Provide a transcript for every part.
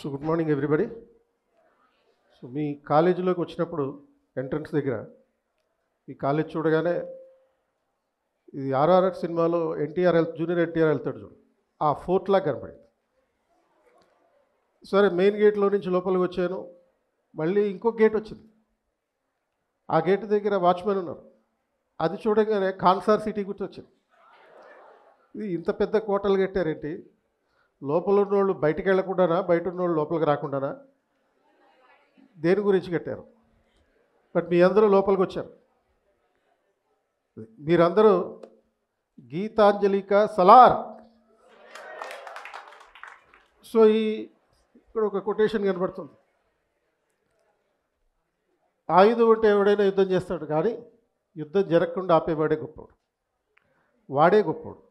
so good morning everybody so మీ కాలేజీలోకి వచ్చినప్పుడు ఎంట్రన్స్ దగ్గర ఈ కాలేజ్ చూడగానే ఇది ఆర్ఆర్ఆర్ సినిమాలో ఎన్టీఆర్ వెళ్ జూనియర్ ఎన్టీఆర్ వెళ్తాడు చూడు ఆ ఫోర్ట్లా కనపడింది సరే మెయిన్ గేట్లో నుంచి లోపలికి వచ్చాను మళ్ళీ ఇంకో గేట్ వచ్చింది ఆ గేట్ దగ్గర వాచ్మెన్ ఉన్నారు అది చూడగానే కాన్సార్ సిటీ గుర్తొచ్చింది ఇది ఇంత పెద్ద కోటలు కట్టారేంటి లోపల ఉన్నోళ్ళు బయటకు వెళ్ళకుండానా బయట ఉన్నోళ్ళు లోపలికి రాకుండానా దేని గురించి కట్టారు బట్ మీ అందరూ లోపలికి వచ్చారు మీరందరూ గీతాంజలిక సలార్ సో ఈ ఇక్కడ ఒక కొటేషన్ కనబడుతుంది ఆయుధం ఉంటే ఎవడైనా యుద్ధం చేస్తాడు కానీ యుద్ధం జరగకుండా ఆపేవాడే గొప్పవాడు వాడే గొప్పవాడు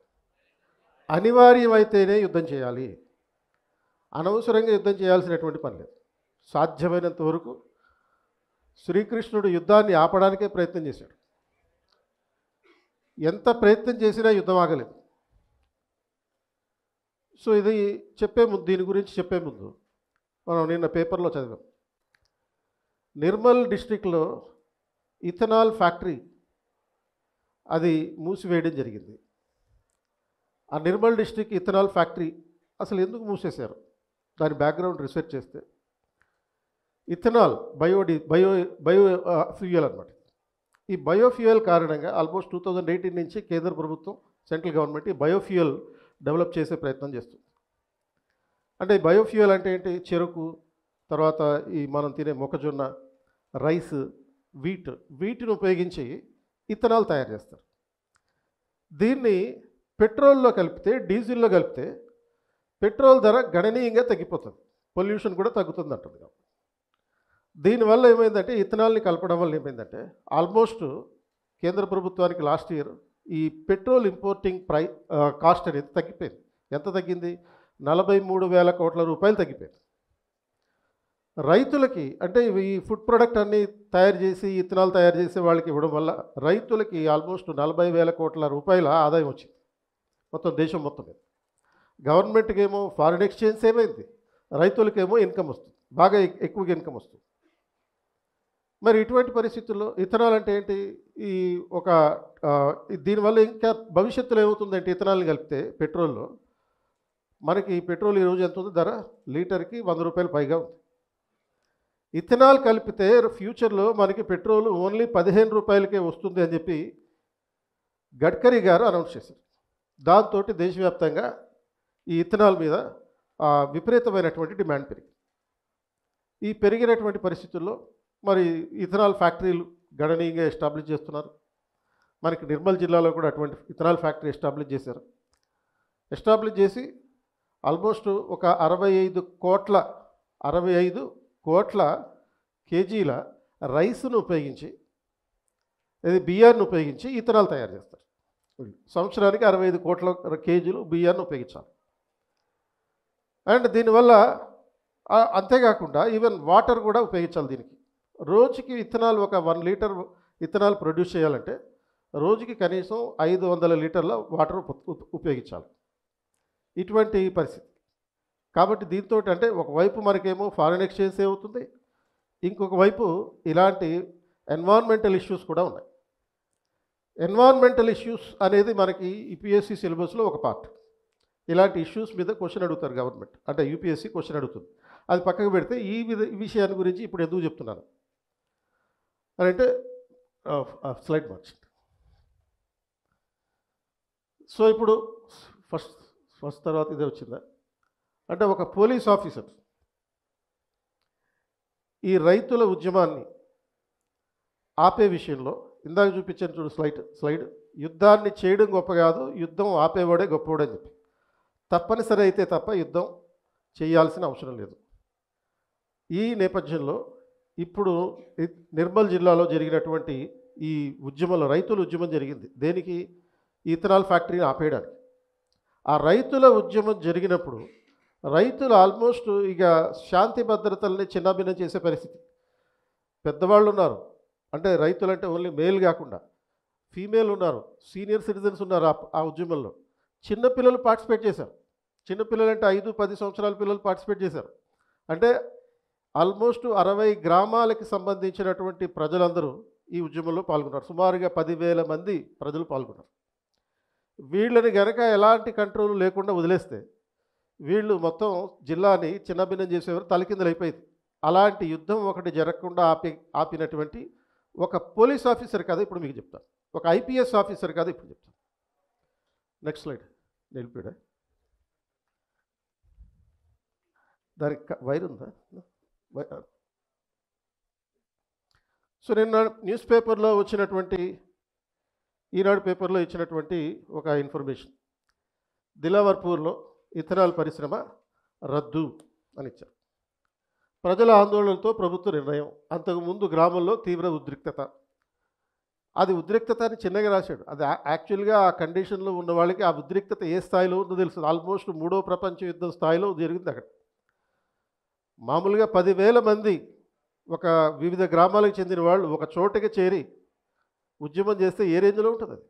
అనివార్యమైతేనే యుద్ధం చేయాలి అనవసరంగా యుద్ధం చేయాల్సినటువంటి పని లేదు సాధ్యమైనంత వరకు శ్రీకృష్ణుడు యుద్ధాన్ని ఆపడానికే ప్రయత్నం చేశాడు ఎంత ప్రయత్నం చేసినా యుద్ధం ఆగలేదు సో ఇది చెప్పే ముందు దీని గురించి చెప్పే ముందు మనం నిన్న పేపర్లో చదివాం నిర్మల్ డిస్టిక్లో ఇథనాల్ ఫ్యాక్టరీ అది మూసివేయడం జరిగింది ఆ నిర్మల్ డిస్టిక్ ఇథనాల్ ఫ్యాక్టరీ అసలు ఎందుకు మూసేశారు దాని బ్యాక్గ్రౌండ్ రీసెర్చ్ చేస్తే ఇథనాల్ బయోడి బయో బయో ఫ్యూయల్ అనమాట ఈ బయోఫ్యూయల్ కారణంగా ఆల్మోస్ట్ టూ థౌజండ్ ఎయిటీన్ నుంచి కేంద్ర ప్రభుత్వం సెంట్రల్ గవర్నమెంట్ ఈ బయోఫ్యూయల్ డెవలప్ చేసే ప్రయత్నం చేస్తుంది అంటే బయోఫ్యూయల్ అంటే ఏంటి చెరుకు తర్వాత ఈ మనం తినే మొక్కజొన్న రైస్ వీట్ వీటిని ఉపయోగించి ఇథనాల్ తయారు చేస్తారు దీన్ని పెట్రోల్లో కలిపితే డీజిల్లో కలిపితే పెట్రోల్ ధర గణనీయంగా తగ్గిపోతుంది పొల్యూషన్ కూడా తగ్గుతుంది అంటుంది కాబట్టి దీనివల్ల ఏమైందంటే ఇథనాల్ని కలపడం వల్ల ఏమైందంటే ఆల్మోస్ట్ కేంద్ర ప్రభుత్వానికి లాస్ట్ ఇయర్ ఈ పెట్రోల్ ఇంపోర్టింగ్ ప్రై కాస్ట్ అనేది తగ్గిపోయింది ఎంత తగ్గింది నలభై మూడు వేల కోట్ల రూపాయలు తగ్గిపోయింది రైతులకి అంటే ఈ ఫుడ్ ప్రొడక్ట్ అన్నీ తయారు చేసి ఇథనాల్ తయారు చేసే వాళ్ళకి ఇవ్వడం వల్ల రైతులకి ఆల్మోస్ట్ నలభై వేల కోట్ల రూపాయల ఆదాయం వచ్చింది మొత్తం దేశం మొత్తం మీద గవర్నమెంట్కి ఏమో ఫారిన్ ఎక్స్చేంజ్ ఏమైంది రైతులకేమో ఇన్కమ్ వస్తుంది బాగా ఎక్కువగా ఇన్కమ్ వస్తుంది మరి ఇటువంటి పరిస్థితుల్లో ఇథనాల్ అంటే ఏంటి ఈ ఒక దీనివల్ల ఇంకా భవిష్యత్తులో ఏమవుతుందంటే ఇథనాల్ని కలిపితే పెట్రోల్లో మనకి పెట్రోల్ ఈరోజు ఎంత ఉంది ధర లీటర్కి వంద రూపాయలు పైగా ఉంది ఇథనాల్ కలిపితే ఫ్యూచర్లో మనకి పెట్రోల్ ఓన్లీ పదిహేను రూపాయలకే వస్తుంది అని చెప్పి గడ్కరీ గారు అనౌన్స్ చేశారు దాంతో దేశవ్యాప్తంగా ఈ ఇథనాల్ మీద విపరీతమైనటువంటి డిమాండ్ పెరిగింది ఈ పెరిగినటువంటి పరిస్థితుల్లో మరి ఇథనాల్ ఫ్యాక్టరీలు గణనీయంగా ఎస్టాబ్లిష్ చేస్తున్నారు మనకి నిర్మల్ జిల్లాలో కూడా అటువంటి ఇథనాల్ ఫ్యాక్టరీ ఎస్టాబ్లిష్ చేశారు ఎస్టాబ్లిష్ చేసి ఆల్మోస్ట్ ఒక అరవై ఐదు కోట్ల అరవై ఐదు కోట్ల కేజీల రైస్ను ఉపయోగించి ఇది బియ్యాన్ని ఉపయోగించి ఇథనాల్ తయారు చేస్తారు సంవత్సరానికి అరవై ఐదు కోట్ల కేజీలు బియ్యాన్ని ఉపయోగించాలి అండ్ దీనివల్ల అంతేకాకుండా ఈవెన్ వాటర్ కూడా ఉపయోగించాలి దీనికి రోజుకి విత్తనాలు ఒక వన్ లీటర్ విత్తనాలు ప్రొడ్యూస్ చేయాలంటే రోజుకి కనీసం ఐదు వందల లీటర్ల వాటర్ ఉపయోగించాలి ఇటువంటి పరిస్థితి కాబట్టి దీంతో అంటే ఒకవైపు మనకేమో ఫారిన్ ఎక్స్చేంజ్ అవుతుంది ఇంకొక వైపు ఇలాంటి ఎన్వైర్న్మెంటల్ ఇష్యూస్ కూడా ఉన్నాయి ఎన్వాన్మెంటల్ ఇష్యూస్ అనేది మనకి యూపీఎస్సీ e సిలబస్లో ఒక పార్ట్ ఇలాంటి ఇష్యూస్ మీద క్వశ్చన్ అడుగుతారు గవర్నమెంట్ అంటే యూపీఎస్సీ క్వశ్చన్ అడుగుతుంది అది పక్కకు పెడితే ఈ విధ విషయాన్ని గురించి ఇప్పుడు ఎందుకు చెప్తున్నాను అని అంటే స్లైడ్ మార్చింది సో ఇప్పుడు ఫస్ట్ ఫస్ట్ తర్వాత ఇదే వచ్చిందా అంటే ఒక పోలీస్ ఆఫీసర్ ఈ రైతుల ఉద్యమాన్ని ఆపే విషయంలో ఇందాక చూపించాను చూడు స్లైడ్ స్లైడ్ యుద్ధాన్ని చేయడం గొప్ప కాదు యుద్ధం ఆపేవాడే గొప్పవాడే అని చెప్పి తప్పనిసరి అయితే తప్ప యుద్ధం చేయాల్సిన అవసరం లేదు ఈ నేపథ్యంలో ఇప్పుడు నిర్మల్ జిల్లాలో జరిగినటువంటి ఈ ఉద్యమంలో రైతుల ఉద్యమం జరిగింది దేనికి ఇథనాల్ ఫ్యాక్టరీని ఆపేయడానికి ఆ రైతుల ఉద్యమం జరిగినప్పుడు రైతులు ఆల్మోస్ట్ ఇక శాంతి భద్రతల్ని చిన్నాభిన్నం చేసే పరిస్థితి పెద్దవాళ్ళు ఉన్నారు అంటే రైతులంటే ఓన్లీ మేల్ కాకుండా ఫీమేల్ ఉన్నారు సీనియర్ సిటిజన్స్ ఉన్నారు ఆ ఉద్యమంలో చిన్నపిల్లలు పార్టిసిపేట్ చేశారు చిన్నపిల్లలు అంటే ఐదు పది సంవత్సరాల పిల్లలు పార్టిసిపేట్ చేశారు అంటే ఆల్మోస్ట్ అరవై గ్రామాలకి సంబంధించినటువంటి ప్రజలందరూ ఈ ఉద్యమంలో పాల్గొన్నారు సుమారుగా పదివేల మంది ప్రజలు పాల్గొన్నారు వీళ్ళని గనక ఎలాంటి కంట్రోల్ లేకుండా వదిలేస్తే వీళ్ళు మొత్తం జిల్లాని చిన్నభిన్నం చేసేవారు అయిపోయింది అలాంటి యుద్ధం ఒకటి జరగకుండా ఆపి ఆపినటువంటి ఒక పోలీస్ ఆఫీసర్ కదా ఇప్పుడు మీకు చెప్తాను ఒక ఐపీఎస్ ఆఫీసర్ కదా ఇప్పుడు చెప్తాను నెక్స్ట్ స్లైడ్ నిలిపాడా దానికి వైర్ ఉందా సో నిన్న న్యూస్ పేపర్లో వచ్చినటువంటి ఈనాడు పేపర్లో ఇచ్చినటువంటి ఒక ఇన్ఫర్మేషన్ దిలావర్పూర్లో ఇథనాల్ పరిశ్రమ రద్దు అని ఇచ్చారు ప్రజల ఆందోళనతో ప్రభుత్వ నిర్ణయం అంతకుముందు గ్రామంలో తీవ్ర ఉద్రిక్తత అది ఉద్రిక్తత అని చిన్నగా రాశాడు అది యాక్చువల్గా ఆ కండిషన్లో ఉన్న వాళ్ళకి ఆ ఉద్రిక్తత ఏ స్థాయిలో ఉందో తెలుసు ఆల్మోస్ట్ మూడో ప్రపంచ యుద్ధం స్థాయిలో జరిగింది అక్కడ మామూలుగా పదివేల మంది ఒక వివిధ గ్రామాలకు చెందిన వాళ్ళు ఒక చోటకి చేరి ఉద్యమం చేస్తే ఏ రేంజ్లో ఉంటుంది అది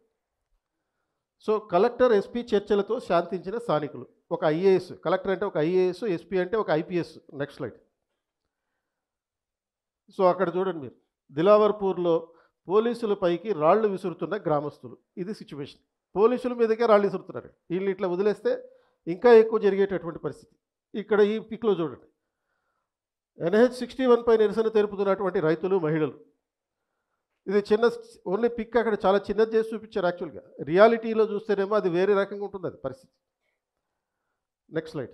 సో కలెక్టర్ ఎస్పీ చర్చలతో శాంతించిన స్థానికులు ఒక ఐఏఎస్ కలెక్టర్ అంటే ఒక ఐఏఎస్ ఎస్పీ అంటే ఒక ఐపీఎస్ నెక్స్ట్ లైట్ సో అక్కడ చూడండి మీరు దిలావర్పూర్లో పోలీసుల పైకి రాళ్లు విసురుతున్న గ్రామస్తులు ఇది సిచ్యువేషన్ పోలీసుల మీదకే రాళ్ళు విసురుతున్నారు వీళ్ళు ఇట్లా వదిలేస్తే ఇంకా ఎక్కువ జరిగేటటువంటి పరిస్థితి ఇక్కడ ఈ పిక్లో చూడండి ఎన్హెచ్ సిక్స్టీ వన్ పై నిరసన తెలుపుతున్నటువంటి రైతులు మహిళలు ఇది చిన్న ఓన్లీ పిక్ అక్కడ చాలా చిన్నది చేసి చూపించారు యాక్చువల్గా రియాలిటీలో చూస్తేనేమో అది వేరే రకంగా ఉంటుంది అది పరిస్థితి నెక్స్ట్ స్లైడ్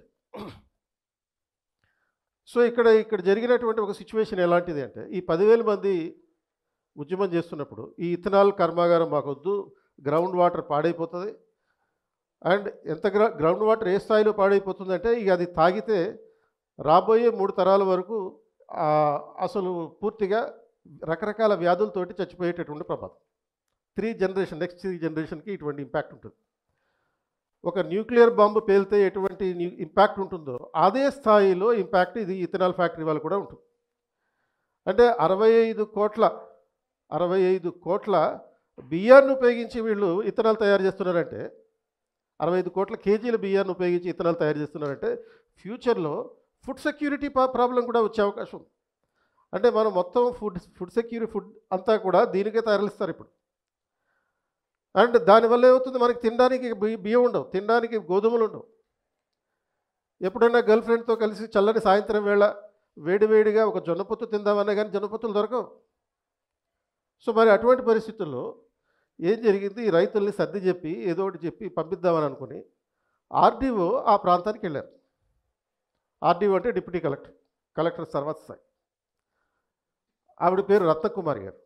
సో ఇక్కడ ఇక్కడ జరిగినటువంటి ఒక సిచ్యువేషన్ ఎలాంటిది అంటే ఈ పదివేల మంది ఉద్యమం చేస్తున్నప్పుడు ఈ ఇథనాల్ కర్మాగారం మాకొద్దు గ్రౌండ్ వాటర్ పాడైపోతుంది అండ్ ఎంత గ్రౌండ్ వాటర్ ఏ స్థాయిలో పాడైపోతుందంటే ఇక అది తాగితే రాబోయే మూడు తరాల వరకు అసలు పూర్తిగా రకరకాల వ్యాధులతోటి చచ్చిపోయేటటువంటి ప్రమాదం త్రీ జనరేషన్ నెక్స్ట్ త్రీ జనరేషన్కి ఇటువంటి ఇంపాక్ట్ ఉంటుంది ఒక న్యూక్లియర్ బాంబు పేలితే ఎటువంటి ఇంపాక్ట్ ఉంటుందో అదే స్థాయిలో ఇంపాక్ట్ ఇది ఇథనాల్ ఫ్యాక్టరీ వాళ్ళు కూడా ఉంటుంది అంటే అరవై ఐదు కోట్ల అరవై ఐదు కోట్ల బియ్యాన్ని ఉపయోగించి వీళ్ళు ఇథనాల్ తయారు చేస్తున్నారంటే అరవై ఐదు కోట్ల కేజీల బియ్యాన్ని ఉపయోగించి ఇథనాల్ తయారు చేస్తున్నారంటే ఫ్యూచర్లో ఫుడ్ సెక్యూరిటీ ప్రాబ్లం కూడా వచ్చే అవకాశం ఉంది అంటే మనం మొత్తం ఫుడ్ ఫుడ్ సెక్యూరిటీ ఫుడ్ అంతా కూడా దీనికే తరలిస్తారు ఇప్పుడు అండ్ దానివల్ల ఏమవుతుంది మనకి తినడానికి బియ్యం ఉండవు తినడానికి గోధుమలు ఉండవు ఎప్పుడైనా గర్ల్ ఫ్రెండ్తో కలిసి చల్లని సాయంత్రం వేళ వేడివేడిగా ఒక జొన్నపొత్తు తిందామన్నా కానీ జొన్నపొత్తులు దొరకవు సో మరి అటువంటి పరిస్థితుల్లో ఏం జరిగింది ఈ రైతుల్ని సర్ది చెప్పి ఏదో ఒకటి చెప్పి పంపిద్దామని అనుకుని ఆర్డీఓ ఆ ప్రాంతానికి వెళ్ళారు ఆర్డీఓ అంటే డిప్యూటీ కలెక్టర్ కలెక్టర్ సర్వత్ స్థాయి ఆవిడ పేరు రత్నకుమారి గారు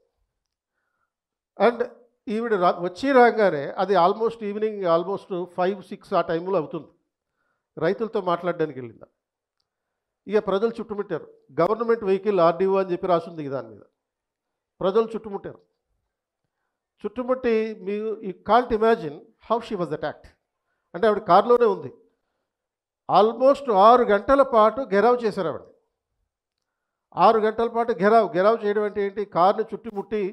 అండ్ ఈవిడ రా వచ్చి రాగానే అది almost evening almost five six ఆ టైంలో అవుతుంది రైతులతో మాట్లాడడానికి వెళ్ళిందా ఇక ప్రజలు చుట్టుముట్టారు గవర్నమెంట్ వెహికల్ ఆర్డీఓ అని చెప్పి రాసింది దాని మీద ప్రజలు చుట్టుముట్టారు చుట్టుముట్టి మీ you can't imagine how she was attacked అంటే ఆవిడ కారులోనే ఉంది ఆల్మోస్ట్ ఆరు గంటల పాటు గెరావ్ చేశారు ఆవిడ ఆరు గంటల పాటు గెరావ్ గెరావ్ చేయడం అంటే ఏంటి కారుని చుట్టుముట్టి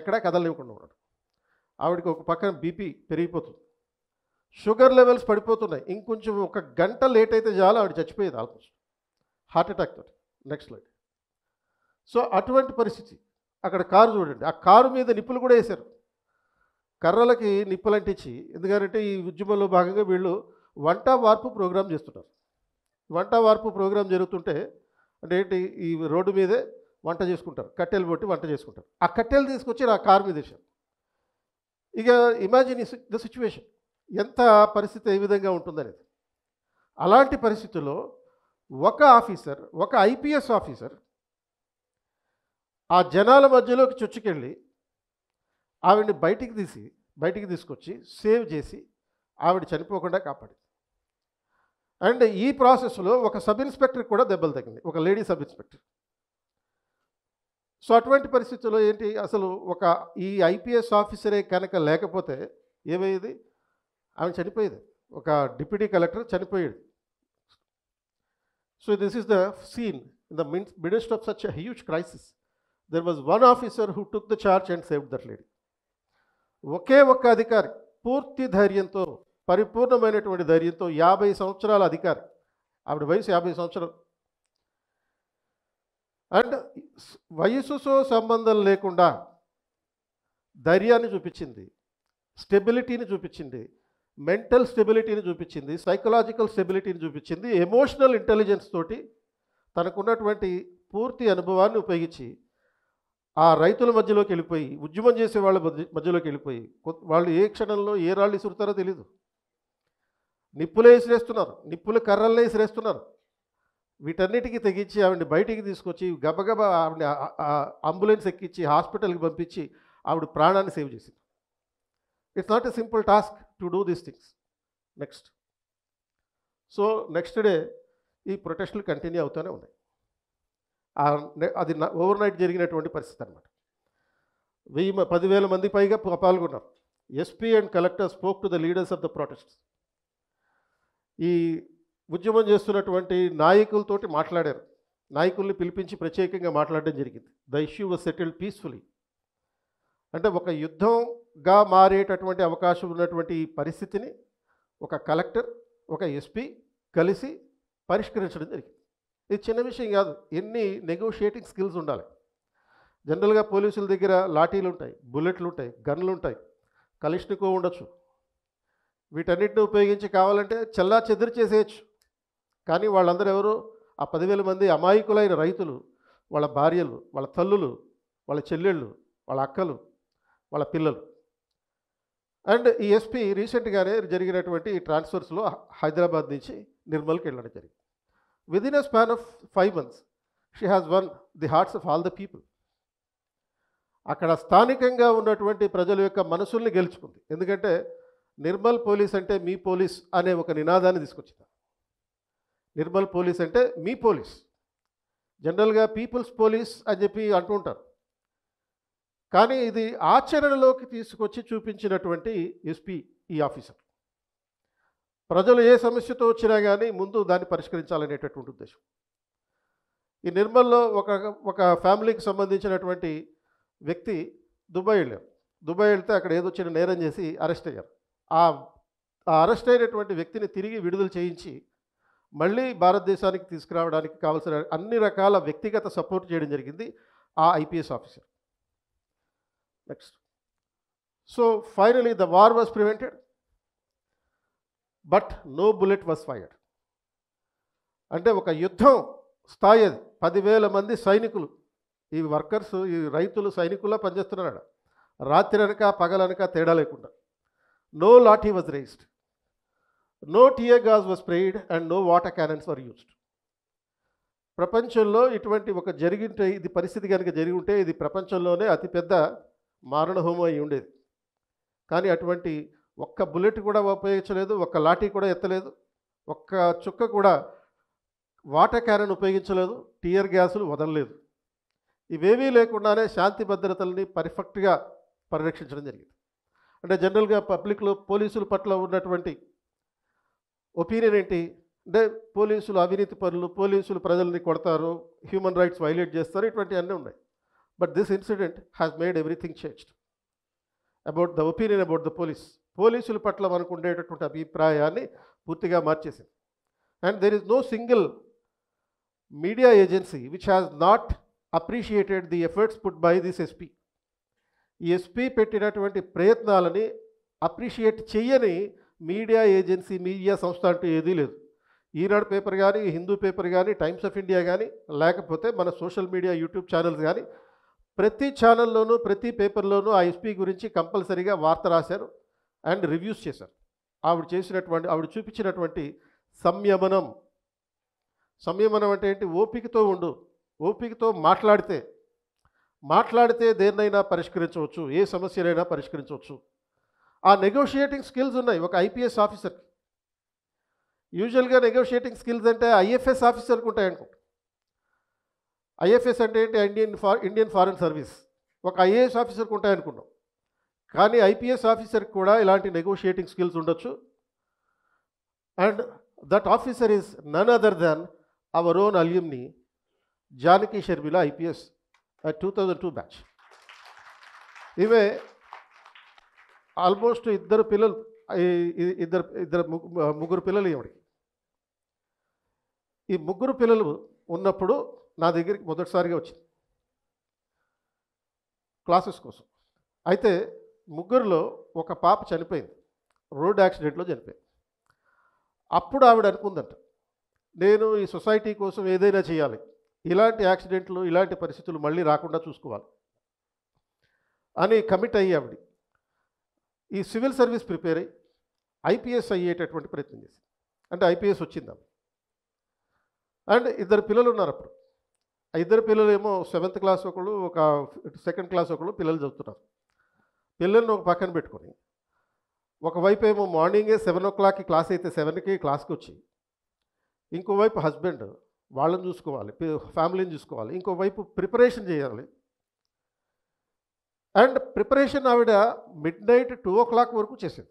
ఎక్కడా కదలనివ్వకుండా ఉన్నాడు ఆవిడకి ఒక పక్కన బీపీ పెరిగిపోతుంది షుగర్ లెవెల్స్ పడిపోతున్నాయి ఇంకొంచెం ఒక గంట లేట్ అయితే చాలు ఆవిడ చచ్చిపోయేది ఆల్మోస్ట్ హార్ట్ అటాక్ తోటి నెక్స్ట్ లైట్ సో అటువంటి పరిస్థితి అక్కడ కారు చూడండి ఆ కారు మీద నిప్పులు కూడా వేశారు కర్రలకి నిప్పులు అంటించి ఎందుకంటే ఈ ఉద్యమంలో భాగంగా వీళ్ళు వంట వార్పు ప్రోగ్రాం చేస్తున్నారు వంట వార్పు ప్రోగ్రాం జరుగుతుంటే అంటే ఏంటి ఈ రోడ్డు మీదే వంట చేసుకుంటారు కట్టెలు కొట్టి వంట చేసుకుంటారు ఆ కట్టెలు తీసుకొచ్చి నా కారు మీద వేశారు ఇక ఇమాజిన్ ద సిచ్యువేషన్ ఎంత పరిస్థితి ఏ విధంగా ఉంటుందనేది అలాంటి పరిస్థితుల్లో ఒక ఆఫీసర్ ఒక ఐపీఎస్ ఆఫీసర్ ఆ జనాల మధ్యలోకి చొచ్చుకెళ్ళి ఆవిడని బయటికి తీసి బయటికి తీసుకొచ్చి సేవ్ చేసి ఆవిడ చనిపోకుండా కాపాడింది అండ్ ఈ ప్రాసెస్లో ఒక సబ్ ఇన్స్పెక్టర్ కూడా దెబ్బలు తగ్గింది ఒక లేడీ సబ్ ఇన్స్పెక్టర్ సో అటువంటి పరిస్థితుల్లో ఏంటి అసలు ఒక ఈ ఐపీఎస్ ఆఫీసరే కనుక లేకపోతే ఏమయ్యేది ఆమె చనిపోయేది ఒక డిప్యూటీ కలెక్టర్ చనిపోయాడు so this is the scene in the మిన్ midst of such huge crisis there was one officer who took the charge and save that lady ఒకే ఒక్క అధికారి పూర్తి ధైర్యంతో పరిపూర్ణమైనటువంటి ధైర్యంతో యాభై సంవత్సరాల అధికారి ఆవిడ వయసు యాభై సంవత్సరాలు అండ్ వయసుతో సంబంధం లేకుండా ధైర్యాన్ని చూపించింది స్టెబిలిటీని చూపించింది మెంటల్ స్టెబిలిటీని చూపించింది సైకలాజికల్ స్టెబిలిటీని చూపించింది ఎమోషనల్ ఇంటెలిజెన్స్ తోటి తనకున్నటువంటి పూర్తి అనుభవాన్ని ఉపయోగించి ఆ రైతుల మధ్యలోకి వెళ్ళిపోయి ఉద్యమం చేసే వాళ్ళ మధ్యలోకి వెళ్ళిపోయి వాళ్ళు ఏ క్షణంలో ఏ రాళ్ళు ఇసురుతారో తెలీదు నిప్పులే ఇసిరేస్తున్నారు నిప్పులు కర్రలనే ఇసిరేస్తున్నారు వీటన్నిటికీ తెగించి ఆవిడ బయటికి తీసుకొచ్చి గబగబా ఆవిడ అంబులెన్స్ ఎక్కించి హాస్పిటల్కి పంపించి ఆవిడ ప్రాణాన్ని సేవ్ చేసింది it's not a simple task to do these things next so next day ఈ ప్రొటెస్టులు కంటిన్యూ అవుతూనే ఉన్నాయి అది ఓవర్ నైట్ జరిగినటువంటి పరిస్థితి అనమాట వెయ్యి పదివేల మంది పైగా పాల్గొన్నారు SP and collector spoke to the leaders of the protest ఈ ఉద్యమం చేస్తున్నటువంటి నాయకులతోటి మాట్లాడారు నాయకుల్ని పిలిపించి ప్రత్యేకంగా మాట్లాడడం జరిగింది the issue was settled peacefully అంటే ఒక యుద్ధంగా మారేటటువంటి అవకాశం ఉన్నటువంటి పరిస్థితిని ఒక కలెక్టర్ ఒక ఎస్పీ కలిసి పరిష్కరించడం జరిగింది ఇది చిన్న విషయం కాదు ఎన్ని నెగోషియేటింగ్ స్కిల్స్ ఉండాలి జనరల్గా పోలీసుల దగ్గర లాఠీలు ఉంటాయి బుల్లెట్లు ఉంటాయి గన్లు ఉంటాయి కలిష్నికో ఉండొచ్చు వీటన్నిటిని ఉపయోగించి కావాలంటే చల్లా చెదిరి చేసేయచ్చు కానీ వాళ్ళందరూ ఎవరు ఆ పదివేల మంది అమాయకులైన రైతులు వాళ్ళ భార్యలు వాళ్ళ తల్లులు వాళ్ళ చెల్లెళ్ళు వాళ్ళ అక్కలు వాళ్ళ పిల్లలు అండ్ ఈ ఎస్పీ రీసెంట్గానే జరిగినటువంటి ఈ ట్రాన్స్ఫర్స్లో హైదరాబాద్ నుంచి నిర్మల్కి వెళ్ళడం జరిగింది within in a span of five months she has won the hearts of all the people అక్కడ స్థానికంగా ఉన్నటువంటి ప్రజల యొక్క మనసుల్ని గెలుచుకుంది ఎందుకంటే నిర్మల్ పోలీస్ అంటే మీ పోలీస్ అనే ఒక నినాదాన్ని తీసుకొచ్చింది నిర్మల్ పోలీస్ అంటే మీ పోలీస్ జనరల్గా పీపుల్స్ పోలీస్ అని చెప్పి అంటూ ఉంటారు కానీ ఇది ఆచరణలోకి తీసుకొచ్చి చూపించినటువంటి ఎస్పీ ఈ ఆఫీసర్ ప్రజలు ఏ సమస్యతో వచ్చినా కానీ ముందు దాన్ని పరిష్కరించాలనేటటువంటి ఉద్దేశం ఈ నిర్మల్లో ఒక ఒక ఫ్యామిలీకి సంబంధించినటువంటి వ్యక్తి దుబాయ్ వెళ్ళారు దుబాయ్ వెళ్తే అక్కడ ఏదో చిన్న నేరం చేసి అరెస్ట్ అయ్యారు ఆ అరెస్ట్ అయినటువంటి వ్యక్తిని తిరిగి విడుదల చేయించి మళ్ళీ భారతదేశానికి తీసుకురావడానికి కావాల్సిన అన్ని రకాల వ్యక్తిగత సపోర్ట్ చేయడం జరిగింది ఆ IPS officer next so finally the war was prevented but no bullet was fired అంటే ఒక యుద్ధం స్థాయి అది పదివేల మంది సైనికులు ఈ వర్కర్స్ ఈ రైతులు సైనికుల్లా పనిచేస్తున్నారు రాత్రి అనక పగలనక తేడా లేకుండా no lathi was raised no tear gas was sprayed and no water cannons were used ప్రపంచంలో ఇటువంటి ఒక జరిగింటే ఇది పరిస్థితి కనుక జరిగి ఉంటే ఇది ప్రపంచంలోనే అతిపెద్ద మారణహోమం అయి ఉండేది కానీ అటువంటి ఒక్క బుల్లెట్ కూడా ఉపయోగించలేదు ఒక్క లాఠీ కూడా ఎత్తలేదు ఒక్క చుక్క కూడా వాటర్ క్యారన్ ఉపయోగించలేదు టీయర్ గ్యాసులు వదలలేదు ఇవేవీ లేకుండానే శాంతి భద్రతల్ని పర్ఫెక్ట్గా పరిరక్షించడం జరిగింది అంటే జనరల్గా పబ్లిక్లో పోలీసుల పట్ల ఉన్నటువంటి ఒపీనియన్ ఏంటి అంటే పోలీసులు అవినీతి పనులు పోలీసులు ప్రజల్ని కొడతారు హ్యూమన్ రైట్స్ వైలేట్ చేస్తారు ఇటువంటి అన్నీ ఉన్నాయి but this incident has made everything changed about the opinion about the police పోలీసుల పట్ల మనకు ఉండేటటువంటి అభిప్రాయాన్ని పూర్తిగా మార్చేసింది and there is no single media agency which has not appreciated the efforts put by this SP ఈ ఎస్పీ పెట్టినటువంటి ప్రయత్నాలని అప్రిషియేట్ చేయని మీడియా ఏజెన్సీ మీడియా సంస్థ అంటూ ఏదీ లేదు ఈనాడు పేపర్ కానీ హిందూ పేపర్ కానీ టైమ్స్ ఆఫ్ ఇండియా కానీ లేకపోతే మన సోషల్ మీడియా యూట్యూబ్ ఛానల్స్ కానీ ప్రతి ఛానల్లోనూ ప్రతి పేపర్లోనూ ఆ ఎస్పీ గురించి కంపల్సరీగా వార్త రాశారు అండ్ రివ్యూస్ చేశారు ఆవిడ చేసినటువంటి ఆవిడ చూపించినటువంటి సంయమనం సంయమనం అంటే ఏంటి ఓపికతో ఉండు ఓపికతో మాట్లాడితే మాట్లాడితే దేన్నైనా పరిష్కరించవచ్చు ఏ సమస్యనైనా పరిష్కరించవచ్చు ఆ నెగోషియేటింగ్ స్కిల్స్ ఉన్నాయి ఒక ఐపీఎస్ ఆఫీసర్కి యూజువల్గా నెగోషియేటింగ్ స్కిల్స్ అంటే ఐఎఫ్ఎస్ ఆఫీసర్కి ఉంటాయనుకుంటా ఐఎఫ్ఎస్ అంటే ఏంటి Indian far Indian foreign service ఒక ఐఏఎస్ ఆఫీసర్కి ఉంటాయనుకున్నాం కానీ ఐపీఎస్ ఆఫీసర్కి కూడా ఇలాంటి నెగోషియేటింగ్ స్కిల్స్ ఉండొచ్చు and that officer is none other than our own alumni Janaki Sharmila IPS two thousand two batch ఇవే ఆల్మోస్ట్ ఇద్దరు పిల్లలు ఇద్దరు ఇద్దరు ముగ్గురు పిల్లలు ఈవిడికి ఈ ముగ్గురు పిల్లలు ఉన్నప్పుడు నా దగ్గరికి మొదటిసారిగా వచ్చింది క్లాసెస్ కోసం అయితే ముగ్గురులో ఒక పాప చనిపోయింది రోడ్ యాక్సిడెంట్లో చనిపోయింది అప్పుడు ఆవిడ అనుకుందంట నేను ఈ సొసైటీ కోసం ఏదైనా చేయాలి ఇలాంటి యాక్సిడెంట్లు ఇలాంటి పరిస్థితులు మళ్ళీ రాకుండా చూసుకోవాలి అని కమిట్ అయ్యి ఆవిడ ఈ సివిల్ సర్వీస్ ప్రిపేర్ అయ్యి ఐపీఎస్ అయ్యేటటువంటి ప్రయత్నం చేసింది అంటే ఐపీఎస్ వచ్చిందా అండ్ ఇద్దరు పిల్లలు ఉన్నారు అప్పుడు ఆ ఇద్దరు పిల్లలు ఏమో సెవెంత్ క్లాస్ ఒకళ్ళు ఒక సెకండ్ క్లాస్ ఒకళ్ళు పిల్లలు చదువుతున్నారు పిల్లల్ని ఒక పక్కన పెట్టుకొని ఒకవైపు ఏమో మార్నింగే సెవెన్ ఓ క్లాక్కి క్లాస్ అయితే సెవెన్కి క్లాస్కి వచ్చి ఇంకోవైపు హస్బెండ్ వాళ్ళని చూసుకోవాలి ఫ్యామిలీని చూసుకోవాలి ఇంకోవైపు ప్రిపరేషన్ చేయాలి అండ్ ప్రిపరేషన్ ఆవిడ midnight two o'clock వరకు చేసేది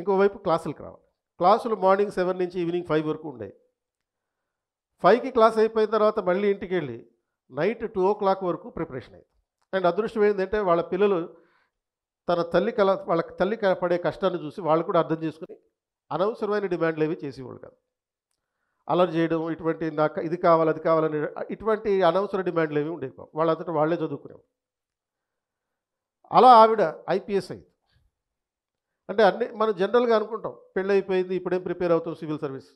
ఇంకోవైపు క్లాసులకు రావాలి క్లాసులు మార్నింగ్ సెవెన్ నుంచి ఈవినింగ్ ఫైవ్ వరకు ఉండేవి ఫైవ్కి క్లాస్ అయిపోయిన తర్వాత మళ్ళీ ఇంటికి వెళ్ళి నైట్ టూ ఓ క్లాక్ వరకు ప్రిపరేషన్ అయింది అండ్ అదృష్టం ఏంటంటే వాళ్ళ పిల్లలు తన తల్లి కల వాళ్ళ తల్లి పడే కష్టాన్ని చూసి వాళ్ళు కూడా అర్థం చేసుకుని అనవసరమైన డిమాండ్లు ఏవి చేసేవాళ్ళు కాదు అలర్ చేయడం ఇటువంటి నాకు ఇది కావాలి అది కావాలని ఇటువంటి అనవసర డిమాండ్లు ఏవి ఉండేవి వాళ్ళంతటా వాళ్ళే చదువుకునేవాళ్ళు అలా ఆవిడ ఐపీఎస్ అయింది అంటే అన్ని మనం జనరల్గా అనుకుంటాం పెళ్ళి అయిపోయింది ఇప్పుడేం ప్రిపేర్ అవుతాం సివిల్ సర్వీస్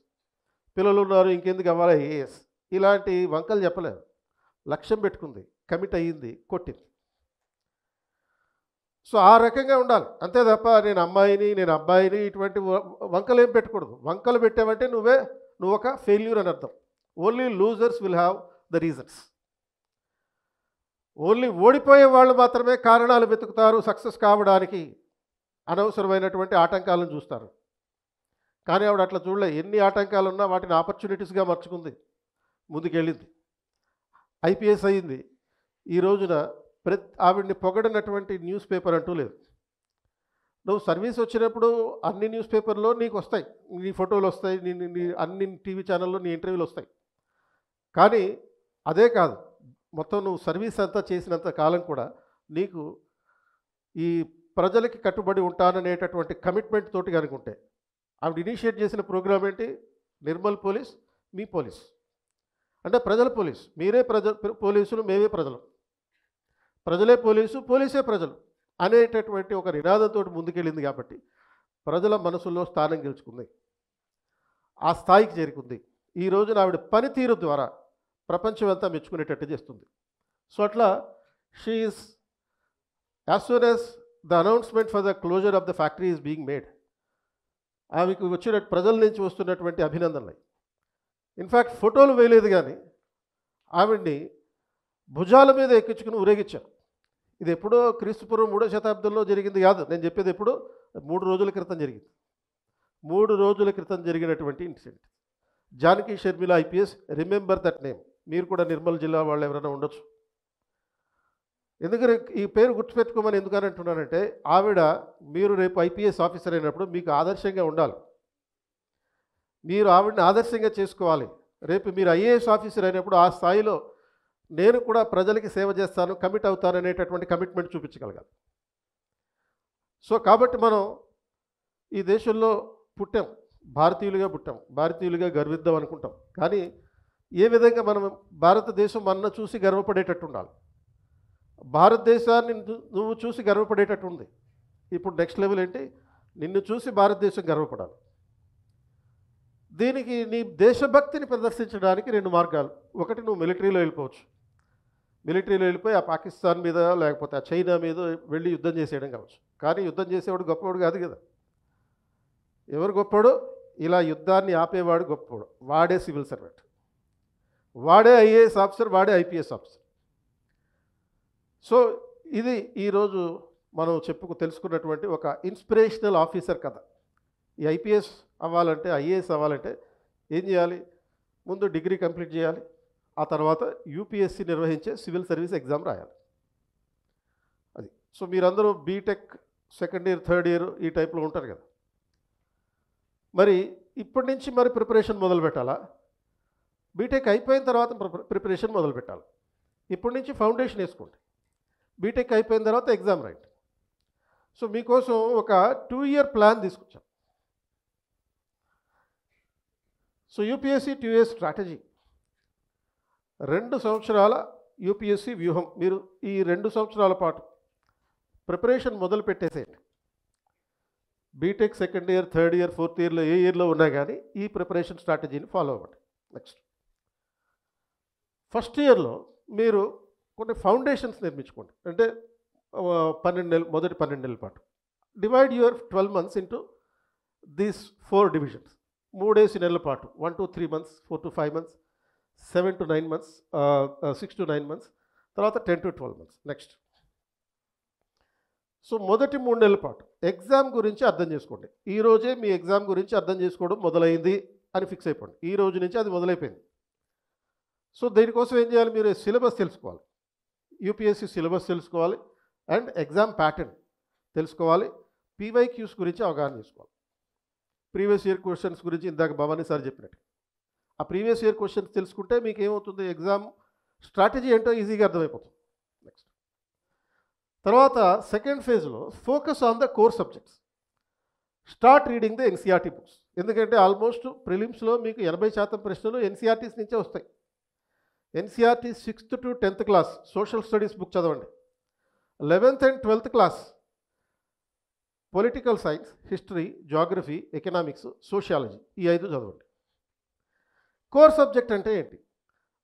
పిల్లలు ఉన్నారు ఇంకెందుకు అవ్వాలి ఏఎస్ ఇలాంటి వంకలు చెప్పలేదు లక్ష్యం పెట్టుకుంది కమిట్ అయ్యింది కొట్టింది సో ఆ రకంగా ఉండాలి అంతే తప్ప నేను అమ్మాయిని నేను అబ్బాయిని ఇటువంటి వంకలు ఏం పెట్టకూడదు వంకలు పెట్టావంటే నువ్వే నువ్వు ఒక ఫెయిల్యూర్ అని అర్థం only losers will have the reasons only ఓడిపోయే వాళ్ళు మాత్రమే కారణాలు వెతుకుతారు సక్సెస్ కావడానికి అనవసరమైనటువంటి ఆటంకాలను చూస్తారు కానీ ఆవిడ అట్లా చూడలే ఎన్ని ఆటంకాలు ఉన్నా వాటిని ఆపర్చునిటీస్గా మర్చుకుంది ముందుకెళ్ళింది ఐపీఎస్ అయింది ఈ రోజున ప్రతి ఆవిడ్ని పొగడనటువంటి న్యూస్ పేపర్ అంటూ లేదు నువ్వు సర్వీస్ వచ్చినప్పుడు అన్ని న్యూస్ పేపర్లో నీకు వస్తాయి నీ ఫోటోలు వస్తాయి నీ నీ అన్ని టీవీ ఛానల్లో నీ ఇంటర్వ్యూలు వస్తాయి కానీ అదే కాదు మొత్తం నువ్వు సర్వీస్ అంతా చేసినంత కాలం కూడా నీకు ఈ ప్రజలకి కట్టుబడి ఉంటాననేటటువంటి కమిట్మెంట్ తోటి కనుకుంటే ఆవిడ ఇనిషియేట్ చేసిన ప్రోగ్రామ్ ఏంటి నిర్మల్ పోలీస్ మీ పోలీస్ అంటే ప్రజల పోలీస్ మీరే ప్రజ పోలీసులు మేమే ప్రజలు ప్రజలే పోలీసు పోలీసే ప్రజలు అనేటటువంటి ఒక నినాదంతో ముందుకెళ్ళింది కాబట్టి ప్రజల మనసుల్లో స్థానం గెలుచుకుంది ఆ స్థాయికి చేరుకుంది ఈ రోజున ఆవిడ పనితీరు ద్వారా ప్రపంచం అంతా మెచ్చుకునేటట్టు చేస్తుంది సో అట్లా she is as soon as the announcement for the closure of the factory is being made ఆమెకు వచ్చిన ప్రజల నుంచి వస్తున్నటువంటి అభినందనలు ఇన్ఫ్యాక్ట్ ఫోటోలు వేయలేదు కానీ ఆవిడ్ని భుజాల మీద ఎక్కించుకుని ఊరేగించారు ఇది ఎప్పుడో క్రీస్తుపూర్వం మూడో శతాబ్దంలో జరిగింది కాదు నేను చెప్పేది ఎప్పుడు మూడు రోజుల క్రితం జరిగింది మూడు రోజుల క్రితం జరిగినటువంటి incident Janaki Sharmila IPS remember that name మీరు కూడా నిర్మల్ జిల్లా వాళ్ళు ఎవరైనా ఉండొచ్చు ఎందుకంటే ఈ పేరు గుర్తుపెట్టుకోమని ఎందుకని అంటున్నానంటే ఆవిడ మీరు రేపు ఐపీఎస్ ఆఫీసర్ అయినప్పుడు మీకు ఆదర్శంగా ఉండాలి మీరు ఆవిడని ఆదర్శంగా చేసుకోవాలి రేపు మీరు ఐఏఎస్ ఆఫీసర్ అయినప్పుడు ఆ స్థాయిలో నేను కూడా ప్రజలకి సేవ చేస్తాను కమిట్ అవుతాను అనేటటువంటి కమిట్మెంట్ చూపించగలగాలి సో కాబట్టి మనం ఈ దేశంలో పుట్టాం భారతీయులుగా పుట్టాం భారతీయులుగా గర్విద్దాం అనుకుంటాం కానీ ఏ విధంగా మనం భారతదేశం మన చూసి గర్వపడేటట్టు ఉండాలి భారతదేశాన్ని నువ్వు చూసి గర్వపడేటట్టు ఉంది ఇప్పుడు నెక్స్ట్ లెవెల్ ఏంటి నిన్ను చూసి భారతదేశం గర్వపడాలి దీనికి నీ దేశభక్తిని ప్రదర్శించడానికి రెండు మార్గాలు ఒకటి నువ్వు మిలిటరీలో వెళ్ళిపోవచ్చు మిలిటరీలో వెళ్ళిపోయి ఆ పాకిస్తాన్ మీద లేకపోతే ఆ చైనా మీద వెళ్ళి యుద్ధం చేసేయడం కావచ్చు కానీ యుద్ధం చేసేవాడు గొప్పవాడు కాదు కదా ఎవరు గొప్పవాడు ఇలా యుద్ధాన్ని ఆపేవాడు గొప్పవాడు వాడే సివిల్ సర్వెంట్ వాడే ఐఏఎస్ ఆఫీసర్ వాడే ఐపీఎస్ ఆఫీసర్ సో ఇది ఈరోజు మనం చెప్పుకు తెలుసుకున్నటువంటి ఒక ఇన్స్పిరేషనల్ ఆఫీసర్ కథ ఈ ఐపీఎస్ అవ్వాలంటే ఐఏఎస్ అవ్వాలంటే ఏం చేయాలి ముందు డిగ్రీ కంప్లీట్ చేయాలి ఆ తర్వాత యూపీఎస్సీ నిర్వహించే సివిల్ సర్వీస్ ఎగ్జామ్ రాయాలి అది సో మీరందరూ BTech second year third year ఈ టైప్లో ఉంటారు కదా మరి ఇప్పటి నుంచి మరి ప్రిపరేషన్ మొదలు పెట్టాలా బీటెక్ అయిపోయిన తర్వాత ప్రిపరేషన్ మొదలు పెట్టాలి ఇప్పటి నుంచి ఫౌండేషన్ వేసుకోండి బీటెక్ అయిపోయిన తర్వాత ఎగ్జామ్ రైట్ సో మీకోసం ఒక టూ ఇయర్ ప్లాన్ తీసుకొచ్చాం so UPSC two year strategy రెండు సంవత్సరాల యూపీఎస్సీ వ్యూహం మీరు ఈ రెండు సంవత్సరాల పాటు ప్రిపరేషన్ మొదలు పెట్టేసేయండి BTech second year third year fourth ఇయర్లో ఏ ఇయర్లో ఉన్నా కానీ ఈ ప్రిపరేషన్ స్ట్రాటజీని ఫాలో అవ్వండి నెక్స్ట్ ఫస్ట్ ఇయర్లో మీరు కొన్ని ఫౌండేషన్స్ నిర్మించుకోండి అంటే పన్నెండు నెలలు మొదటి పన్నెండు నెలల పాటు divide your twelve months into these four divisions మూడేసి నెలల పాటు one to three months four to five months seven to nine months six to nine months తర్వాత ten to twelve months next so మొదటి మూడు నెలల పాటు ఎగ్జామ్ గురించి అర్థం చేసుకోండి ఈరోజే మీ ఎగ్జామ్ గురించి అర్థం చేసుకోవడం మొదలైంది అని ఫిక్స్ అయిపోండి ఈ రోజు నుంచి అది మొదలైపోయింది సో దీనికోసం ఏం చేయాలి మీరు సిలబస్ తెలుసుకోవాలి యూపీఎస్సీ సిలబస్ తెలుసుకోవాలి అండ్ ఎగ్జామ్ ప్యాటర్న్ తెలుసుకోవాలి పీవైక్యూస్ గురించి అవగాహన చేసుకోవాలి ప్రీవియస్ ఇయర్ క్వశ్చన్స్ గురించి ఇందాక భవాని సార్ చెప్పినట్టు ఆ ప్రీవియస్ ఇయర్ క్వశ్చన్స్ తెలుసుకుంటే మీకు ఏమవుతుంది ఎగ్జామ్ స్ట్రాటజీ ఏంటో ఈజీగా అర్థమైపోతుంది నెక్స్ట్ తర్వాత సెకండ్ ఫేజ్లో focus on the core subjects start reading the NCERT books ఎందుకంటే ఆల్మోస్ట్ ప్రిలిమ్స్లో మీకు ఎనభై శాతం ప్రశ్నలు ఎన్సీఆర్టీస్ నుంచే వస్తాయి NCERT sixth to tenth class social studies book చదవండి eleventh and twelfth class political science history geography economics sociology ఈ ఐదు చదవండి కోర్ సబ్జెక్ట్ అంటే ఏంటి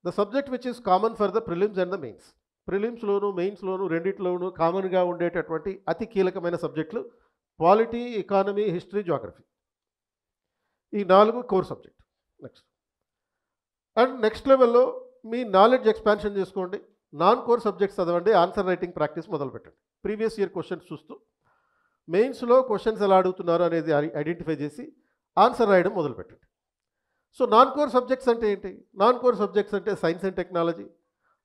the subject which is common for the prelims and the mains ప్రిలిమ్స్లోను మెయిన్స్లోను రెండింటిలోనూ కామన్గా ఉండేటటువంటి అతి కీలకమైన సబ్జెక్టులు పాలిటీ ఎకానమీ హిస్టరీ జాగ్రఫీ ఈ నాలుగు core subject next and next లెవెల్లో మీ నాలెడ్జ్ ఎక్స్పాన్షన్ చేసుకోండి నాన్ కోర్ సబ్జెక్ట్స్ చదవండి ఆన్సర్ రైటింగ్ ప్రాక్టీస్ మొదలుపెట్టండి ప్రీవియస్ ఇయర్ క్వశ్చన్స్ చూస్తూ మెయిన్స్లో క్వశ్చన్స్ ఎలా అడుగుతున్నారు అనేది ఐడెంటిఫై చేసి ఆన్సర్ రాయడం మొదలుపెట్టండి సో నాన్ కోర్ సబ్జెక్ట్స్ అంటే ఏంటి నాన్ కోర్ సబ్జెక్ట్స్ అంటే సైన్స్ అండ్ టెక్నాలజీ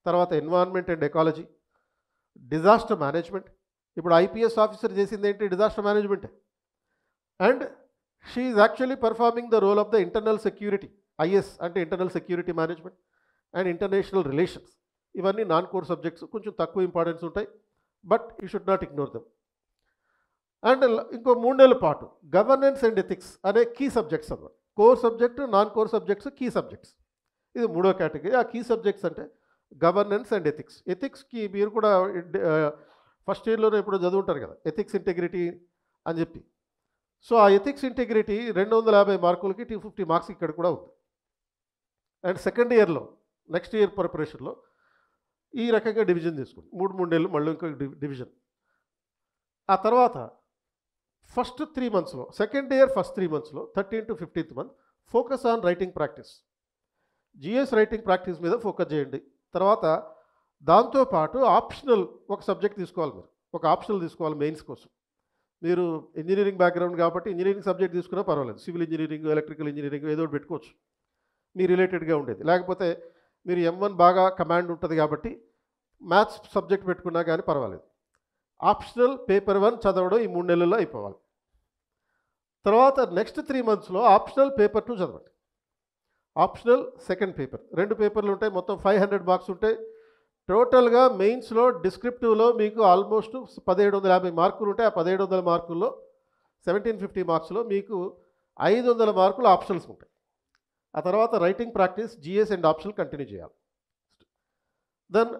తర్వాత environment and ecology disaster management ఇప్పుడు ఐపీఎస్ ఆఫీసర్ చేసింది ఏంటి disaster management and she is actually performing the role of the internal security IS అంటే internal security management and international relations ఇవన్నీ non core subjects కొంచెం తక్కువ importance ఉంటాయి but you should not ignore them and ఇంకో మూడు నెలల పాటు గవర్నెన్స్ అండ్ ఎథిక్స్ అనే కీ సబ్జెక్ట్స్ అన్నమాట core subject non core subjects key subjects ఇది మూడో కేటగిరీ ఆ కీ సబ్జెక్ట్స్ అంటే గవర్నెన్స్ అండ్ ఎథిక్స్ ఎథిక్స్కి మీరు కూడా ఫస్ట్ ఇయర్లోనే ఇప్పుడు చదువుంటారు కదా ఎథిక్స్ ఇంటిగ్రిటీ అని చెప్పి సో ఆ ఎథిక్స్ ఇంటిగ్రిటీ రెండు వందల యాభై మార్కులకి టూ ఫిఫ్టీ మార్క్స్ ఇక్కడ కూడా ఉంది అండ్ సెకండ్ ఇయర్లో నెక్స్ట్ ఇయర్ ప్రిపరేషన్లో ఈ రకంగా డివిజన్ తీసుకుంటాం మూడు మూడేళ్ళు మళ్ళీ ఇంకొక డివిజన్ ఆ తర్వాత ఫస్ట్ త్రీ మంత్స్లో సెకండ్ ఇయర్ ఫస్ట్ త్రీ మంత్స్లో thirteen to fifteenth month focus on writing practice GS writing practice మీద ఫోకస్ చేయండి తర్వాత దాంతోపాటు ఆప్షనల్ ఒక సబ్జెక్ట్ తీసుకోవాలి మీరు ఒక ఆప్షనల్ తీసుకోవాలి మెయిన్స్ కోసం మీరు ఇంజనీరింగ్ బ్యాక్గ్రౌండ్ కాబట్టి ఇంజనీరింగ్ సబ్జెక్ట్ తీసుకున్నా పర్వాలేదు సివిల్ ఇంజనీరింగ్ ఎలక్ట్రికల్ ఇంజనీరింగ్ ఏదో పెట్టుకోవచ్చు మీ రిలేటెడ్గా ఉండేది లేకపోతే మీరు ఎం వన్ బాగా కమాండ్ ఉంటుంది కాబట్టి మ్యాథ్స్ సబ్జెక్ట్ పెట్టుకున్నా కానీ పర్వాలేదు ఆప్షనల్ పేపర్ వన్ చదవడం ఈ మూడు నెలల్లో అయిపోవాలి తర్వాత నెక్స్ట్ త్రీ మంత్స్లో ఆప్షనల్ పేపర్ టూ చదవండి ఆప్షనల్ సెకండ్ పేపర్ రెండు పేపర్లు ఉంటాయి మొత్తం ఫైవ్ హండ్రెడ్ మార్క్స్ ఉంటాయి టోటల్గా మెయిన్స్లో డిస్క్రిప్టివ్లో మీకు ఆల్మోస్ట్ పదిహేడు వందల యాభై మార్కులు ఉంటాయి ఆ పదిహేడు వందల మార్కుల్లో సెవెంటీన్ ఫిఫ్టీ మార్క్స్లో మీకు ఐదు వందల మార్కులు ఆప్షన్స్ ఉంటాయి ఆ తర్వాత writing practice GS and option continue చేయాలి దెన్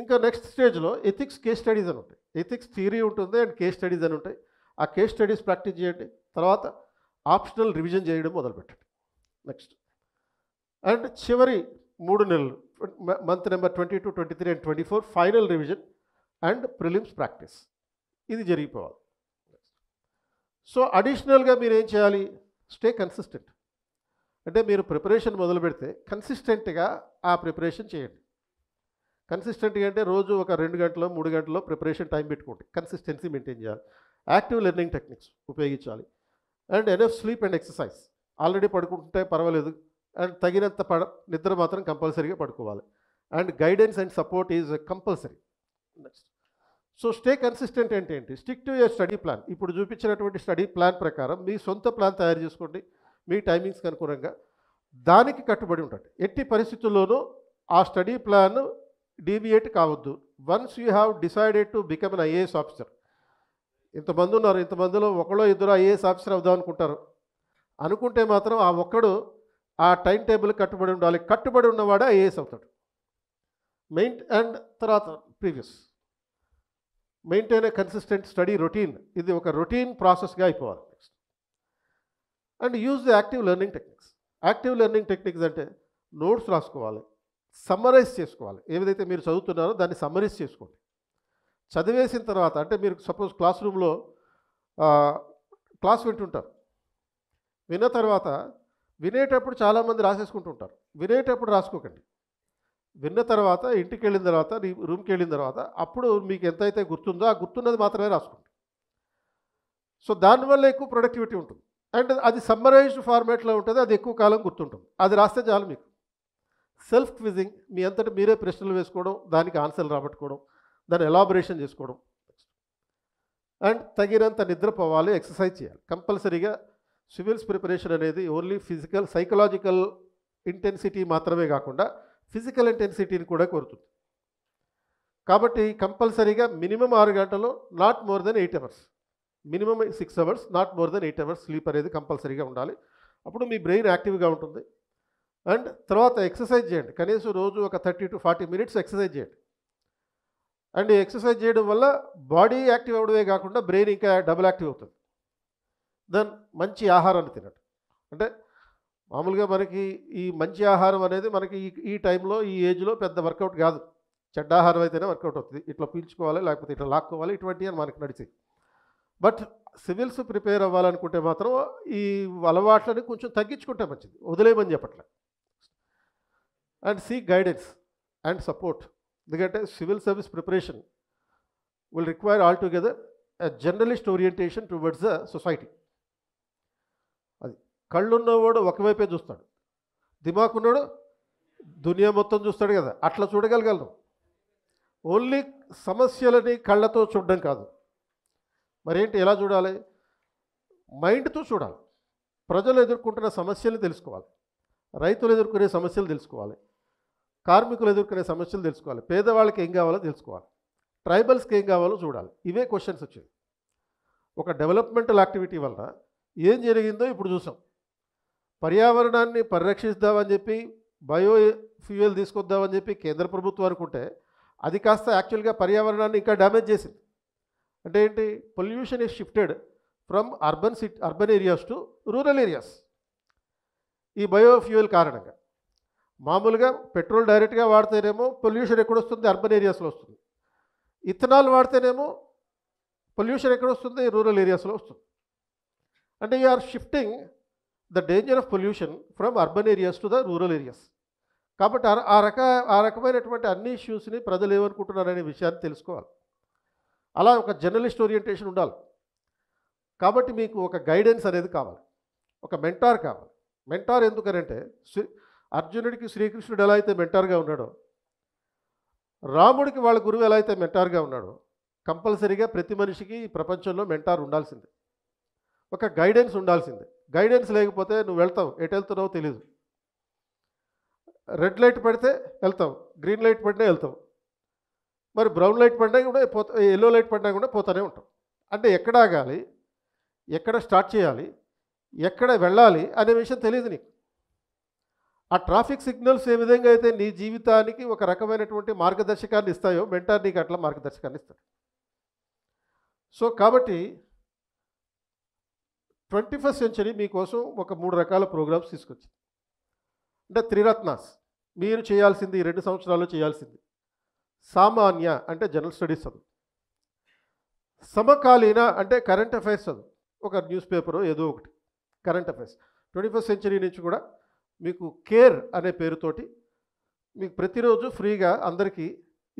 ఇంకా నెక్స్ట్ స్టేజ్లో ఎథిక్స్ కేస్ స్టడీస్ అని ఉంటాయి ఎథిక్స్ థియరీ ఉంటుంది అండ్ కేస్ స్టడీస్ అని ఉంటాయి ఆ కేస్ స్టడీస్ ప్రాక్టీస్ చేయండి తర్వాత ఆప్షనల్ రివిజన్ చేయడం మొదలుపెట్టండి నెక్స్ట్ అండ్ చివరి మూడు నెలలు month number twenty two twenty three and twenty four final revision and prelims practice ఇది జరిగిపోవాలి సో అడిషనల్గా మీరు ఏం చేయాలి స్టే కన్సిస్టెంట్ అంటే మీరు ప్రిపరేషన్ మొదలు పెడితే కన్సిస్టెంట్గా ఆ ప్రిపరేషన్ చేయండి కన్సిస్టెంట్గా అంటే రోజు ఒక రెండు గంటలో మూడు గంటలో ప్రిపరేషన్ టైం పెట్టుకోండి కన్సిస్టెన్సీ మెయింటైన్ చేయాలి యాక్టివ్ లెర్నింగ్ టెక్నిక్స్ ఉపయోగించాలి and enough sleep and exercise already పడుకుంటే పర్వాలేదు అండ్ తగినంత పడ నిద్ర మాత్రం కంపల్సరీగా పడుకోవాలి and guidance and support is compulsory next so stay consistent అంటే ఏంటి stick to your study plan ఇప్పుడు చూపించినటువంటి స్టడీ ప్లాన్ ప్రకారం మీ సొంత ప్లాన్ తయారు చేసుకోండి మీ టైమింగ్స్కి అనుకూలంగా దానికి కట్టుబడి ఉంటాడు ఎట్టి పరిస్థితుల్లోనూ ఆ స్టడీ ప్లాన్ డీవియేట్ కావద్దు once you have decided to become an IAS officer ఇంతమంది ఉన్నారు ఇంతమందిలో ఒకడో ఇద్దరు ఐఏఎస్ ఆఫీసర్ అవుదాం అనుకుంటారు అనుకుంటే మాత్రం ఆ ఒక్కడు ఆ టైం టేబుల్ కట్టుబడి ఉండాలి కట్టుబడి ఉన్నవాడే ఐఏఎస్ అవుతాడు మెయిన్ అండ్ తర్వాత previous maintain a consistent study routine ఇది ఒక రొటీన్ ప్రాసెస్గా అయిపోవాలి and use the active learning techniques active learning techniques అంటే నోట్స్ రాసుకోవాలి సమ్మరైజ్ చేసుకోవాలి ఏదైతే మీరు చదువుతున్నారో దాన్ని సమ్మరైజ్ చేసుకోండి చదివేసిన తర్వాత అంటే మీరు సపోజ్ క్లాస్ రూమ్లో క్లాస్ వింటుంటారు విన్న తర్వాత వినేటప్పుడు చాలామంది రాసేసుకుంటుంటారు వినేటప్పుడు రాసుకోకండి విన్న తర్వాత ఇంటికి వెళ్ళిన తర్వాత రూమ్కి వెళ్ళిన తర్వాత అప్పుడు మీకు ఎంతైతే గుర్తుందో ఆ గుర్తున్నది మాత్రమే రాసుకోండి సో దానివల్ల ఎక్కువ ప్రొడక్టివిటీ ఉంటుంది అండ్ అది సమ్మరైజ్డ్ ఫార్మేట్లో ఉంటుంది అది ఎక్కువ కాలం గుర్తుంటుంది అది రాస్తే చాలు మీకు సెల్ఫ్ క్విజింగ్ మీ అంతటి మీరే ప్రశ్నలు వేసుకోవడం దానికి ఆన్సర్లు రాబట్టుకోవడం దాన్ని ఎలాబరేషన్ చేసుకోవడం అండ్ తగినంత నిద్రపోవాలి ఎక్సర్సైజ్ చేయాలి కంపల్సరీగా సివిల్స్ ప్రిపరేషన్ అనేది ఓన్లీ ఫిజికల్ సైకలాజికల్ ఇంటెన్సిటీ మాత్రమే కాకుండా ఫిజికల్ ఇంటెన్సిటీని కూడా కోరుతుంది కాబట్టి కంపల్సరీగా మినిమం ఆరు గంటలు not more than eight hours minimum six hours not more than eight hours sleep అనేది కంపల్సరీగా ఉండాలి అప్పుడు మీ బ్రెయిన్ యాక్టివ్గా ఉంటుంది అండ్ తర్వాత ఎక్సర్సైజ్ చేయండి కనీసం రోజు ఒక thirty to forty minutes exercise చేయండి అండ్ ఎక్సర్సైజ్ చేయడం వల్ల బాడీ యాక్టివ్ అవడమే కాకుండా బ్రెయిన్ ఇంకా డబుల్ యాక్టివ్ అవుతుంది దెన్ మంచి ఆహారాన్ని తినండి అంటే మామూలుగా మనకి ఈ మంచి ఆహారం అనేది మనకి ఈ ఈ టైంలో ఈ ఏజ్లో పెద్ద వర్కౌట్ కాదు చెడ్డ ఆహారం అయితేనే వర్కౌట్ అవుతుంది ఇట్లా పీల్చుకోవాలి లేకపోతే ఇట్లా లాక్కోవాలి ఇటువంటివి అని మనకి నడిచేది బట్ సివిల్స్ ప్రిపేర్ అవ్వాలనుకుంటే మాత్రం ఈ అలవాట్లని కొంచెం తగ్గించుకుంటే మంచిది వదిలేయమని చెప్పట్లే and see guidance and support ఎందుకంటే civil service preparation will require all together journalist orientation towards the society అది కళ్ళున్నవాడు ఒకవైపే చూస్తాడు దిమాకున్నాడు దునియా మొత్తం చూస్తాడు కదా అట్లా చూడగలగలను ఓన్లీ సమస్యలని కళ్ళతో చూడడం కాదు మరేంటి ఎలా చూడాలి మైండ్తో చూడాలి ప్రజలు ఎదుర్కొంటున్న సమస్యలు తెలుసుకోవాలి రైతులు ఎదుర్కొనే సమస్యలు తెలుసుకోవాలి కార్మికులు ఎదుర్కొనే సమస్యలు తెలుసుకోవాలి పేదవాళ్ళకి ఏం కావాలో తెలుసుకోవాలి ట్రైబల్స్కి ఏం కావాలో చూడాలి ఇవే క్వశ్చన్స్ వచ్చాయి ఒక డెవలప్మెంటల్ యాక్టివిటీ వల్ల ఏం జరిగిందో ఇప్పుడు చూసాం పర్యావరణాన్ని పరిరక్షిస్తామని చెప్పి బయో ఫ్యూయల్ తీసుకొద్దామని చెప్పి కేంద్ర ప్రభుత్వం అనుకుంటే అది కాస్త యాక్చువల్గా పర్యావరణాన్ని ఇంకా డ్యామేజ్ చేసింది అంటే ఏంటి pollution is shifted from urban city urban areas to rural areas ఈ బయోఫ్యూయల్ కారణంగా మామూలుగా పెట్రోల్ డైరెక్ట్గా వాడితేనేమో పొల్యూషన్ ఎక్కడ వస్తుంది అర్బన్ ఏరియాస్లో వస్తుంది ఇథనాల్ వాడితేనేమో పొల్యూషన్ ఎక్కడ వస్తుంది రూరల్ ఏరియాస్లో వస్తుంది అంటే are shifting the danger of pollution from urban areas to the rural areas కాబట్టి ఆ రక ఆ రకమైనటువంటి అన్ని ఇష్యూస్ని ప్రజలు ఏమనుకుంటున్నారనే విషయాన్ని తెలుసుకోవాలి అలా ఒక జర్నలిస్ట్ ఓరియంటేషన్ ఉండాలి కాబట్టి మీకు ఒక గైడెన్స్ అనేది కావాలి ఒక మెంటార్ కావాలి మెంటార్ ఎందుకనంటే శ్రీ అర్జునుడికి శ్రీకృష్ణుడు ఎలా అయితే మెంటార్గా ఉన్నాడో రాముడికి వాళ్ళ గురువు ఎలా అయితే మెంటార్గా ఉన్నాడో కంపల్సరీగా ప్రతి మనిషికి ఈ ప్రపంచంలో మెంటార్ ఉండాల్సిందే ఒక గైడెన్స్ ఉండాల్సిందే గైడెన్స్ లేకపోతే నువ్వు వెళ్తావు ఎటు వెళ్తున్నావో తెలియదు రెడ్ లైట్ పెడితే వెళ్తావు గ్రీన్ లైట్ పడినా వెళ్తాం మరి బ్రౌన్ లైట్ పడ్డా కూడా పోతా ఎల్లో లైట్ పడ్డా కూడా పోతూనే ఉంటాం అంటే ఎక్కడ ఆగాలి ఎక్కడ స్టార్ట్ చేయాలి ఎక్కడ వెళ్ళాలి అనే విషయం తెలియదు నీకు ఆ ట్రాఫిక్ సిగ్నల్స్ ఏ విధంగా అయితే నీ జీవితానికి ఒక రకమైనటువంటి మార్గదర్శకాన్ని ఇస్తాయో మెంటార్ నీకు అట్లా మార్గదర్శకాన్ని ఇస్తాడు సో కాబట్టి ట్వంటీ ఫస్ట్ సెంచరీ మీకోసం ఒక మూడు రకాల ప్రోగ్రామ్స్ తీసుకొచ్చింది అంటే త్రిరత్నాస్ మీరు చేయాల్సింది రెండు సంవత్సరాల్లో చేయాల్సింది సామాన్య అంటే జనరల్ స్టడీస్ చదువు సమకాలీన అంటే కరెంట్ అఫైర్స్ చదువు ఒక న్యూస్ పేపర్ ఏదో ఒకటి current affairs twenty first century నుంచి కూడా మీకు కేర్ అనే పేరుతోటి మీకు ప్రతిరోజు ఫ్రీగా అందరికీ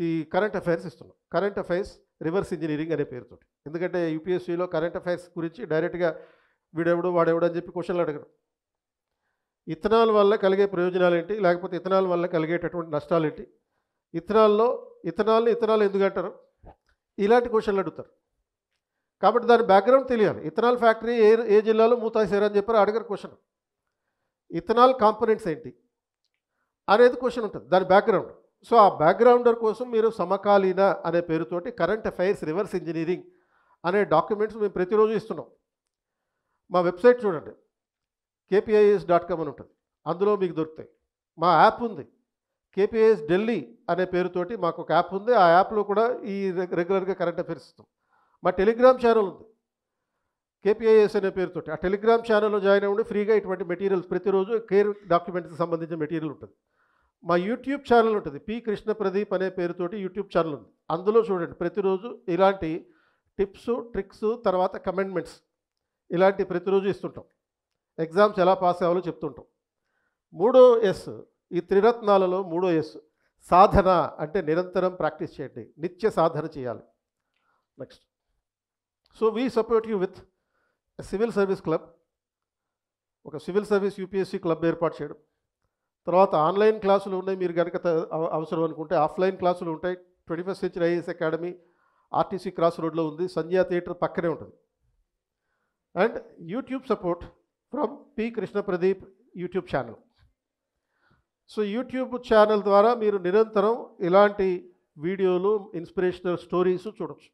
ఈ కరెంట్ అఫైర్స్ ఇస్తున్నాం కరెంట్ అఫైర్స్ రివర్స్ ఇంజనీరింగ్ అనే పేరుతోటి ఎందుకంటే యూపీఎస్సీలో కరెంట్ అఫైర్స్ గురించి డైరెక్ట్గా వీడెవడు వాడెవడు అని చెప్పి క్వశ్చన్లు అడగడం ఇథనాల్ వల్ల కలిగే ప్రయోజనాలు ఏంటి లేకపోతే ఇథనాల్ వల్ల కలిగేటటువంటి నష్టాలు ఏంటి ఇథనాల్లో ఇథనాల్ని ఇథనాల్ ఎందుకు అంటారు ఇలాంటి క్వశ్చన్లు అడుగుతారు కాబట్టి దాని బ్యాక్గ్రౌండ్ తెలియాలి ఇథనాల్ ఫ్యాక్టరీ ఏ ఏ జిల్లాలో మూతాసేరు అని చెప్పారు అడిగారు క్వశ్చన్ ఇథనాల్ కాంపనెంట్స్ ఏంటి అనేది క్వశ్చన్ ఉంటుంది దాని బ్యాక్గ్రౌండ్ సో ఆ బ్యాక్గ్రౌండర్ కోసం మీరు సమకాలీన అనే పేరుతోటి కరెంట్ అఫైర్స్ రివర్స్ ఇంజనీరింగ్ అనే డాక్యుమెంట్స్ మేము ప్రతిరోజు ఇస్తున్నాం మా వెబ్సైట్ చూడండి కేపీఐఎస్ డాట్ కామ్ అని ఉంటుంది అందులో మీకు దొరుకుతాయి మా యాప్ ఉంది కేపిఎస్ ఢిల్లీ అనే పేరుతోటి మాకు ఒక యాప్ ఉంది ఆ యాప్లో కూడా ఈ రెగ్యులర్గా కరెంట్ అఫేర్స్ ఇస్తాం మా టెలిగ్రామ్ ఛానల్ ఉంది కేపిఐఎస్ అనే పేరుతోటి ఆ టెలిగ్రామ్ ఛానల్లో జాయిన్ అవ్వండి ఫ్రీగా ఇటువంటి మెటీరియల్స్ ప్రతిరోజు కేర్ డాక్యుమెంట్స్కి సంబంధించిన మెటీరియల్ ఉంటుంది మా యూట్యూబ్ ఛానల్ ఉంటుంది పి కృష్ణ ప్రదీప్ అనే పేరుతోటి యూట్యూబ్ ఛానల్ ఉంది అందులో చూడండి ప్రతిరోజు ఇలాంటి టిప్స్ ట్రిక్స్ తర్వాత కమెంట్మెంట్స్ ఇలాంటి ప్రతిరోజు ఇస్తుంటాం ఎగ్జామ్స్ ఎలా పాస్ అవ్వాలో చెప్తుంటాం మూడో ఎస్ ఈ త్రిరత్నాలలో మూడో ఎస్ సాధన అంటే నిరంతరం ప్రాక్టీస్ చేయండి నిత్య సాధన చేయాలి next so we support you with civil service club ఒక సివిల్ సర్వీస్ యూపీఎస్సీ క్లబ్ ఏర్పాటు చేయడం తర్వాత ఆన్లైన్ క్లాసులు ఉన్నాయి మీరు కనుక అవసరం అనుకుంటే ఆఫ్లైన్ క్లాసులు ఉంటాయి twenty first century IAS academy RTC cross రోడ్లో ఉంది సంధ్యా థియేటర్ పక్కనే ఉంటుంది and YouTube support from P Krishna Pradeep YouTube channel so YouTube channel ద్వారా మీరు నిరంతరం ఇలాంటి వీడియోలు ఇన్స్పిరేషనల్ స్టోరీస్ చూడొచ్చు